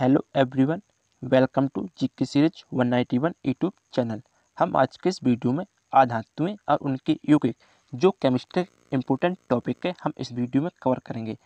hello everyone welcome to G K series one YouTube channel हम आज के इस वीडियो में आधातुएँ और उनके यौगिक जो केमिस्ट्री इम्पोर्टेंट टॉपिक है हम इस वीडियो में कवर करेंगे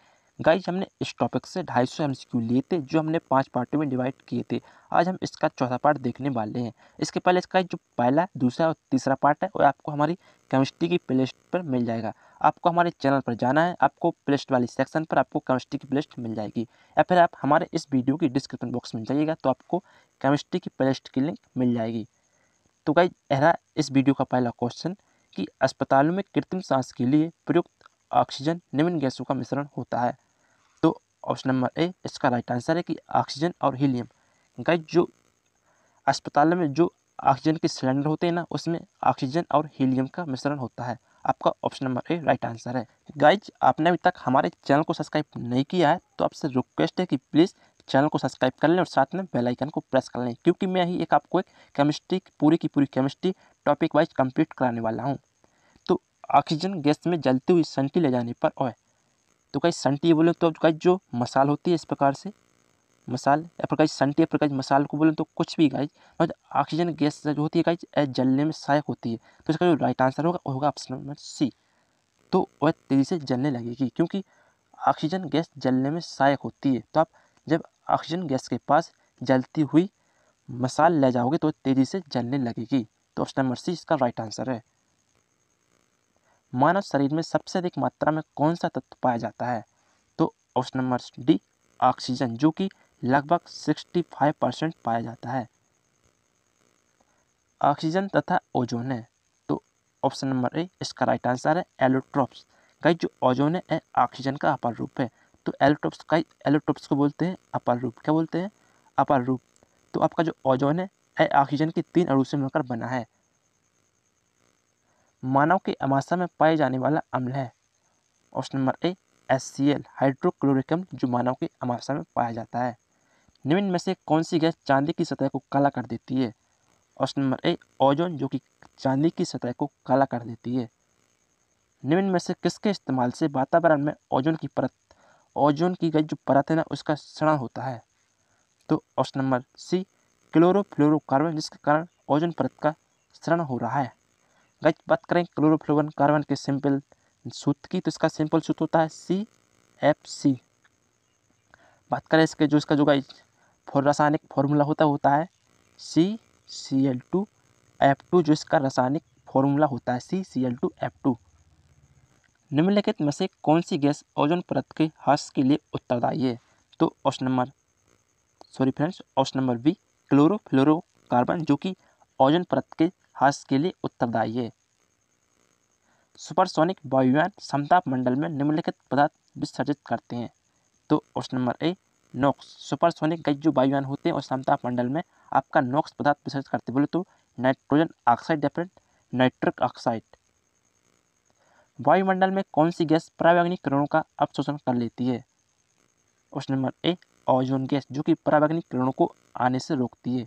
गाइज हमने इस टॉपिक से 250 सौ एमसीक्यू लिए थे जो हमने पांच पार्टों में डिवाइड किए थे आज हम इसका चौथा पार्ट देखने वाले हैं इसके पहले इसका जो पहला दूसरा और तीसरा पार्ट है वो आपको हमारी केमिस्ट्री की प्ले पर मिल जाएगा आपको हमारे चैनल पर जाना है आपको प्लेस्ट वाली सेक्शन पर आपको केमिस्ट्री की प्लेस्ट मिल जाएगी या फिर आप हमारे इस वीडियो की डिस्क्रिप्शन बॉक्स में जाइएगा तो आपको केमिस्ट्री की प्लेस्ट की लिंक मिल जाएगी तो गाई अहरा इस वीडियो का पहला क्वेश्चन कि अस्पतालों में कृत्रिम सांस के लिए प्रयुक्त ऑक्सीजन निम्न गैसों का मिश्रण होता है तो ऑप्शन नंबर ए इसका राइट आंसर है कि ऑक्सीजन और हीलियम गाई जो अस्पताल में जो ऑक्सीजन के सिलेंडर होते हैं ना उसमें ऑक्सीजन और हीलियम का मिश्रण होता है आपका option number A right answer है गाइज आपने अभी तक हमारे चैनल को सब्सक्राइब नहीं किया है तो आपसे रिक्वेस्ट है कि प्लीज़ चैनल को सब्सक्राइब कर लें और साथ में बेल आइकन को प्रेस कर लें क्योंकि मैं ही एक आपको एक केमिस्ट्री पूरी की पूरी केमिस्ट्री टॉपिक वाइज कंप्लीट कराने वाला हूँ तो ऑक्सीजन गैस में जलती हुई संटी ले जाने पर ओए तो कहीं संटी बोले तो गाइज जो मसाल होती है इस प्रकार से मसाल या फिर गाइज सन्टी या फिर गाइज मसाल को बोलें तो कुछ भी गाइज ऑक्सीजन गैस जो होती है गाइज जलने में सहायक होती है तो इसका जो राइट आंसर होगा होगा ऑप्शन नंबर सी तो वह तेज़ी से जलने लगेगी क्योंकि ऑक्सीजन गैस जलने में सहायक होती है तो आप जब ऑक्सीजन गैस के पास जलती हुई मसाल ले जाओगे तो तेज़ी से जलने लगेगी तो ऑप्शन नंबर सी इसका राइट आंसर है मानव शरीर में सबसे अधिक मात्रा में कौन सा तत्व पाया जाता है तो ऑप्शन नंबर डी ऑक्सीजन जो कि लगभग 65 परसेंट पाया जाता है ऑक्सीजन तथा ओजोन है तो ऑप्शन नंबर ए इसका राइट आंसर है एलोट्रॉप्स कई जो ओजोन है ऑक्सीजन का अपर रूप है तो एलोट्रॉप्स कई एलोट्रॉप्स को बोलते हैं अपर रूप क्या बोलते हैं अपर रूप तो आपका जो ओजोन है ऑक्सीजन के तीन अड़ू से मिलकर बना है मानव की अमाशा में पाए जाने वाला अम्ल है option number A S C L हाइड्रोक्लोरिकम जो मानव की अमाशा में पाया जाता है निम्न में से कौन सी गैस चांदी की सतह को काला कर देती है ऑप्शन नंबर ए ओजोन जो कि चांदी की सतह को काला कर देती है निम्न में से किसके इस्तेमाल से वातावरण में ओजोन की परत ओजोन की गई जो परत है ना उसका क्षण होता है तो ऑप्शन नंबर सी क्लोरोफ्लोरोकार्बन जिसके कारण ओजोन परत का क्षण हो रहा है गज बात करें क्लोरोफ्लोरन कार्बन के सिंपल सूत्र की तो इसका सिंपल सूत्र होता है सी एफ सी बात करें इसके जो इसका जो गाइज फॉर रासायनिक फॉर्मूला होता होता है C C L two F two जो इसका रासायनिक फॉर्मूला होता है C C L two F two निम्नलिखित में से कौन सी गैस ओजोन परत के हर्ष के लिए उत्तरदायी है तो option number sorry friends option number B chlorofluorocarbon जो कि ओजोन परत के हर्ष के लिए उत्तरदायी है सुपरसोनिक वायुयान समताप मंडल में निम्नलिखित पदार्थ विसर्जित करते हैं तो option number A NOx supersonic गज जो वायुयान होते हैं और समता मंडल में आपका नोक्स पदार्थ विसर्जित करते बोले तो नाइट्रोजन ऑक्साइड या फिर नाइट्रिक ऑक्साइड वायुमंडल में कौन सी गैस परावैग्निक किरणों का अपशोषण कर लेती है option number A ozone gas जो कि परावैग्निक किरणों को आने से रोकती है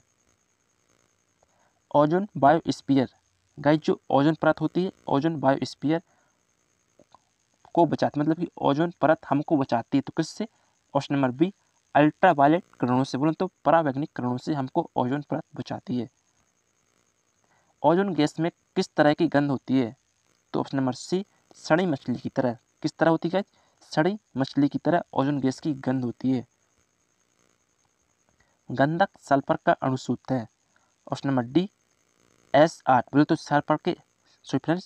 ओजोन बायोस्पियर गैस जो ओजोन परत होती है ओजोन बायोस्पियर को बचाती मतलब कि ओजोन परत हमको बचाती है तो किससे option number B ultraviolet किरणों से बोलें तो परावैज्ञानिक किरणों से हमको ओजोन पर बचाती है ओजोन गैस में किस तरह की गंध होती है तो ऑप्शन नंबर सी सड़ी मछली की तरह किस तरह होती है सड़ी मछली की तरह ओजोन गैस की गंध होती है गंधक सल्फर का अणुसूत्र है ऑप्शन नंबर डी एस आठ बोले तो सल्फर के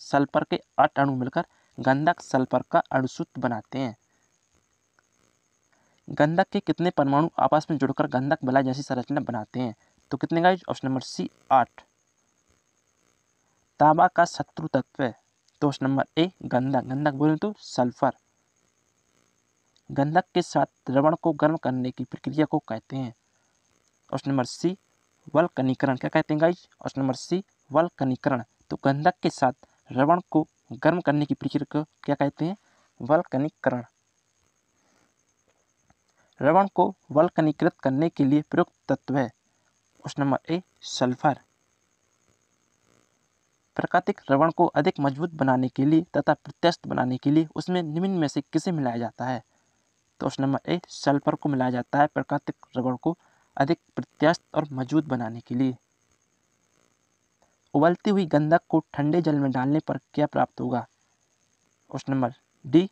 सल्फर के आठ अणु मिलकर गंधक सल्फर का अणुसूत्र बनाते हैं गंधक के कितने परमाणु आपस में जुड़कर गंधक बला जैसी संरचना बनाते हैं तो कितने गाइज ऑप्शन नंबर सी आठ ताबा का शत्रु तत्व तो ऑप्शन नंबर ए गंधक गंधक बोले तो सल्फर गंधक के साथ रवण को गर्म करने की प्रक्रिया को कहते हैं ऑप्शन नंबर सी वल्कनीकरण क्या कहते हैं गाइज ऑप्शन नंबर सी वल्कनीकरण तो गंधक के साथ रवण को गर्म करने की प्रक्रिया को क्या कहते हैं वल्कनीकरण रवण को वल्कनीकृत करने के लिए प्रयुक्त तत्व है प्रश्न नंबर ए सल्फर प्राकृतिक रवण को अधिक मजबूत बनाने के लिए तथा प्रत्यस्त बनाने के लिए उसमें निम्न में से किसे मिलाया जाता है तो प्रश्न नंबर ए सल्फर को मिलाया जाता है प्राकृतिक रबड़ को अधिक प्रत्यस्त और मजबूत बनाने के लिए उबलती हुई गंधक को ठंडे जल में डालने पर क्या प्राप्त होगा प्रश्न नंबर डी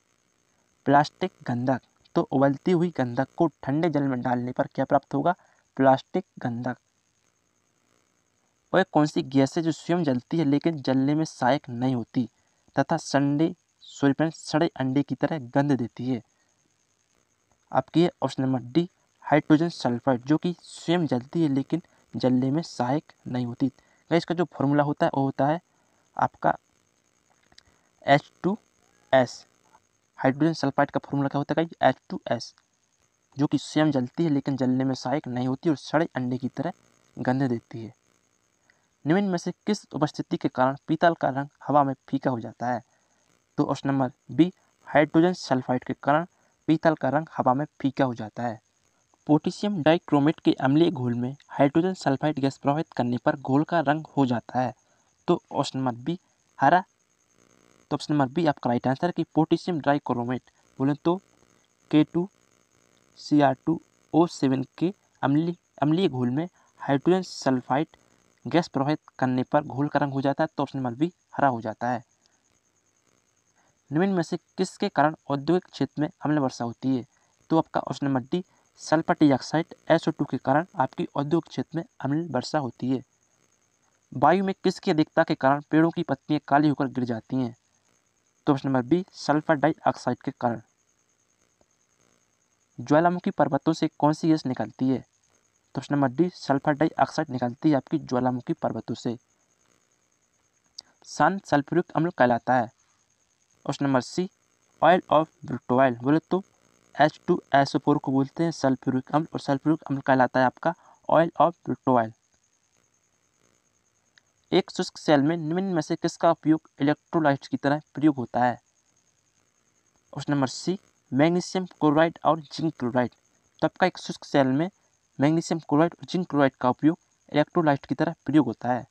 प्लास्टिक गंधक तो उबलती हुई गंधक को ठंडे जल में डालने पर क्या प्राप्त होगा प्लास्टिक गंधक वह कौन सी गैस है जो स्वयं जलती है लेकिन जलने में सहायक नहीं होती तथा संडे सूर्यपैन सड़े अंडे की तरह गंध देती है आपकी है option number D hydrogen sulphide जो कि स्वयं जलती है लेकिन जलने में सहायक नहीं होती गैस का जो फॉर्मूला होता है वो होता है आपका H two S hydrogen sulphide का फॉर्मूला क्या होता है एच टू एस जो कि स्वयं जलती है लेकिन जलने में सहायक नहीं होती और सड़े अंडे की तरह गंध देती है निम्न में से किस उपस्थिति के कारण पीतल का रंग हवा में फीका हो जाता है तो option number B hydrogen sulphide के कारण पीतल का रंग हवा में फीका हो जाता है पोटेशियम डाइक्रोमेट के अम्लीय घोल में हाइड्रोजन सल्फाइड गैस प्रवाहित करने पर घोल का रंग हो जाता है तो ऑप्शन नंबर बी हरा तो ऑप्शन नंबर बी आपका राइट आंसर है कि पोटेशियम क्रोमेट बोले तो K two C R two O seven के अम्ली अम्लीय घोल में हाइड्रोजन सल्फाइड गैस प्रवाहित करने पर घोल का रंग हो जाता है तो ऑप्शन नंबर बी हरा हो जाता है निम्न में से किसके कारण औद्योगिक क्षेत्र में अम्ल वर्षा होती है तो आपका option number D sulphur dioxide एस के कारण आपकी औद्योगिक क्षेत्र में अम्ल वर्षा होती है वायु में किसकी अधिकता के कारण पेड़ों की पत्तियां काली होकर गिर जाती हैं तो option number B sulphur dioxide के कारण ज्वालामुखी पर्वतों से कौन सी गैस निकलती है तो option number D sulphur dioxide निकलती है आपकी ज्वालामुखी पर्वतों से सन सल्फ्यूरिक अम्ल कहलाता है option number C oil of ब्रिट ऑयल बोले तो एच टू एस फोर को बोलते हैं सल्फ्यूरिक अम्ल और सल्फ्यूरिक अम्ल कहलाता है आपका ऑयल ऑफ ब्रिट ऑयल एक शुष्क सेल में निम्न में से किसका उपयोग इलेक्ट्रोलाइट की तरह प्रयोग होता है option number C magnesium chloride और जिंक क्लोराइड तब का एक शुष्क सेल में मैग्नीशियम क्लोराइड और जिंक क्लोराइड का उपयोग इलेक्ट्रोलाइट की तरह प्रयोग होता है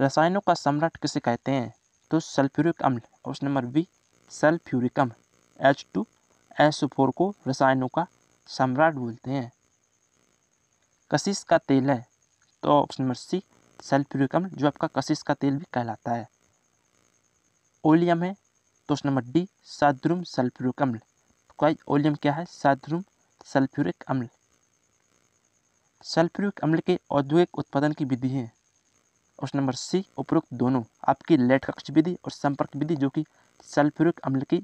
रसायनों का सम्राट किसे कहते हैं तो सल्फ्यूरिक अम्ल ऑप्शन नंबर बी सल्फ्यूरिक अम्ल एच टू एस फोर को रसायनों का सम्राट बोलते हैं कशिश का तेल है तो ऑप्शन नंबर सी सल्फ्यूरिक अम्ल जो आपका कशिश का तेल भी कहलाता है ओलियम है प्रश्न तो नंबर डी साद्रुम सल्फ्यूरिक अम्ल तो ओलियम क्या है साद्रुम सल्फ्यूरिक अम्ल सल्फ्यूरिक अम्ल के औद्योगिक उत्पादन की विधि है प्रश्न नंबर सी उपरोक्त दोनों आपकी लेट कक्ष विधि और संपर्क विधि जो कि सल्फ्यूरिक अम्ल की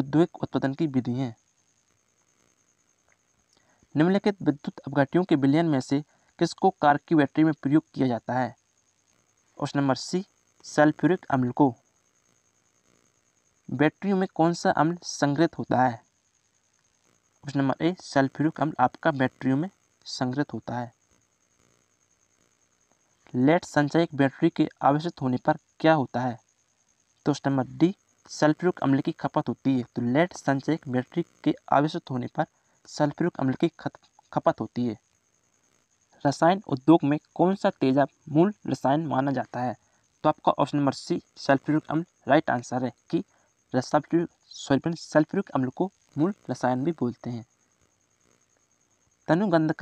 औद्योगिक उत्पादन की विधि है निम्नलिखित विद्युत अपघटियों के विलयन में से किसको कार की बैटरी में प्रयोग किया जाता है ऑप्शन नंबर सी सल्फ्यूरिक अम्ल को बैटरी में कौन सा अम्ल संग्रहित होता है ऑप्शन नंबर ए सल्फ्यूरिक अम्ल आपका बैटरियों में संग्रहित होता है लेट संचय बैटरी के आवश्यक होने पर क्या होता है तो ऑप्शन नंबर डी सल्फ्यूरिक अम्ल की खपत होती है तो लेट संचय बैटरी के आवश्यक होने पर सल्फ्यूरिक अम्ल की खपत होती है रसायन उद्योग में कौन सा तेजा मूल रसायन माना जाता है तो आपका ऑप्शन नंबर सी सल्फ्यूरिक अम्ल राइट आंसर है कि सॉरी सल्फ्यूरिक अम्ल को मूल रसायन भी बोलते हैं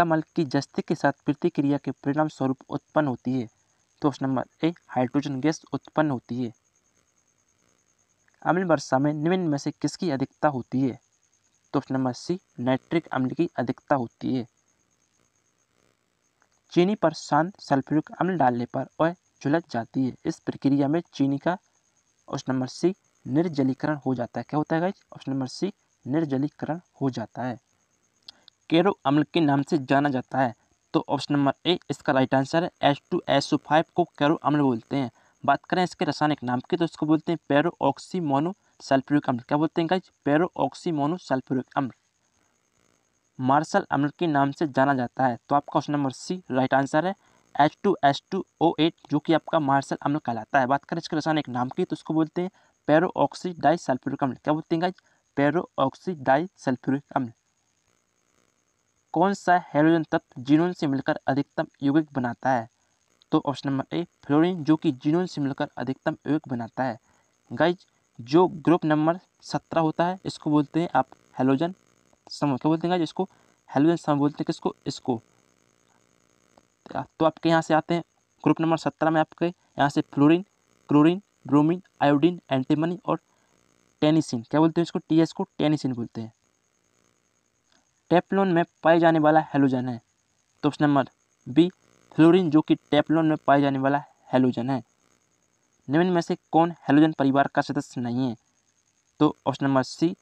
मल की जस्ती के साथ प्रतिक्रिया के परिणाम स्वरूप उत्पन्न होती है तो option number A hydrogen gas उत्पन्न होती है अम्ल वर्षा में निम्न में से किसकी अधिकता होती है तो ऑप्शन नंबर सी नाइट्रिक अम्ल की अधिकता होती है चीनी पर शांत सल्फ्यूरिक अम्ल डालने पर वह झुलस जाती है इस प्रक्रिया में चीनी का ऑप्शन नंबर सी निर्जलीकरण हो जाता है क्या होता है ऑप्शन नंबर सी निर्जलीकरण हो जाता है केरो अम्ल के नाम से जाना जाता है तो ऑप्शन नंबर ए इसका राइट आंसर है एच टू एस फाइव को कैरो अम्ल बोलते हैं बात करें इसके रासायनिक नाम की तो इसको बोलते हैं पेरो ऑक्सी मोनो सल्फ्यूरिक अम्ल क्या बोलते हैं guys peroxymonosulphuric अम्ल मार्शल अम्ल के नाम से जाना जाता है तो आपका question number C right answer है H two H two O eight जो कि आपका मार्शल अम्ल कहलाता है बात करें इसके रसायन एक नाम की तो उसको बोलते हैं पेरो ऑक्सीडाई सल्फ्यूरिक अम्ल क्या बोलते हैं गाइज पेरो ऑक्सीडाई सल्फ्यूरिक अम्ल कौन सा हेलोजन तत्व जीनोन से मिलकर अधिकतम यौगिक बनाता है तो ऑप्शन नंबर ए फ्लोरिन जो कि जीनोन से मिलकर अधिकतम यौगिक बनाता है गाइज जो ग्रुप नंबर सत्रह होता है इसको बोलते हैं आप हेलोजन सम क्या बोलते हैं इसको हेलोजन सम बोलते हैं किसको इसको तो आपके यहाँ से आते हैं ग्रुप नंबर सत्रह में आपके यहाँ से fluorine chlorine bromine iodine antimony और टेनिसिन क्या बोलते हैं इसको टी एस को टेनिसिन बोलते हैं टेप्लोन में पाए जाने वाला हेलोजन है तो ऑप्शन नंबर बी फ्लोरिन जो कि टेप्लोन में पाए जाने वाला हेलोजन है निम्न में से कौन हेलोजन परिवार का सदस्य नहीं है तो ऑप्शन नंबर सी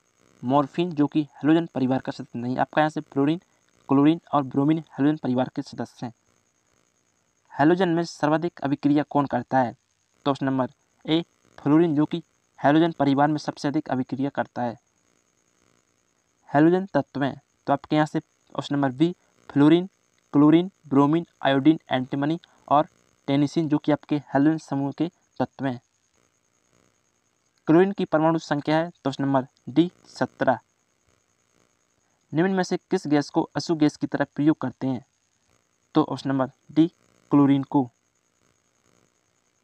मॉर्फिन जो कि हेलोजन परिवार का सदस्य नहीं आपका यहाँ से फ्लोरिन क्लोरिन और ब्रोमिन हेलोजन परिवार के सदस्य हैं हेलोजन में सर्वाधिक अभिक्रिया कौन करता है तो ऑप्शन नंबर ए फ्लोरिन जो कि हेलोजन परिवार में सबसे अधिक अभिक्रिया करता है हेलोजन तत्वें तो आपके यहाँ से option number B fluorine chlorine bromine iodine antimony और टेनिसिन जो कि आपके हेलोजन समूह के तत्व हैं क्लोरीन की परमाणु संख्या है तो ऑप्शन नंबर डी सत्रह निम्न में से किस गैस को अशु गैस की तरह प्रयोग करते हैं तो ऑप्शन नंबर डी क्लोरीन को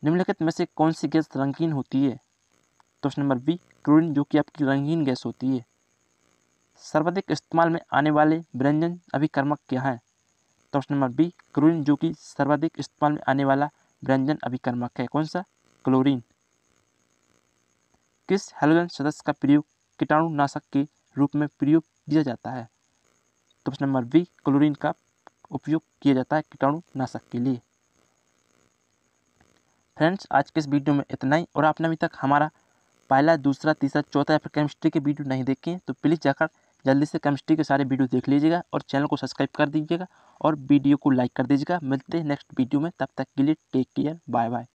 निम्नलिखित में से कौन सी गैस रंगीन होती है तो ऑप्शन नंबर बी क्लोरीन जो कि आपकी रंगीन गैस होती है सर्वाधिक इस्तेमाल में आने वाले व्यंजन अभिकर्मक क्या है तो ऑप्शन नंबर बी क्लोरीन जो कि सर्वाधिक इस्तेमाल में आने वाला व्यंजन अभिकर्मक है कौन सा क्लोरीन किस हेलोजन सदस्य का प्रयोग कीटाणुनाशक के रूप में प्रयोग किया जाता है तो प्रश्न नंबर बी क्लोरीन का उपयोग किया जाता है कीटाणुनाशक के लिए फ्रेंड्स आज के इस वीडियो में इतना ही और आपने अभी तक हमारा पहला दूसरा तीसरा चौथा या फिर केमिस्ट्री के वीडियो नहीं देखे तो प्लीज़ जाकर जल्दी से केमिस्ट्री के सारे वीडियो देख लीजिएगा और चैनल को सब्सक्राइब कर दीजिएगा और वीडियो को लाइक कर दीजिएगा मिलते हैं नेक्स्ट वीडियो में तब तक के लिए टेक केयर बाय बाय